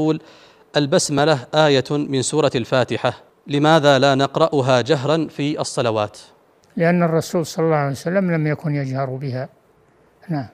يقول البسملة آية من سورة الفاتحة لماذا لا نقرأها جهرا في الصلوات؟ لأن الرسول صلى الله عليه وسلم لم يكن يجهر بها نعم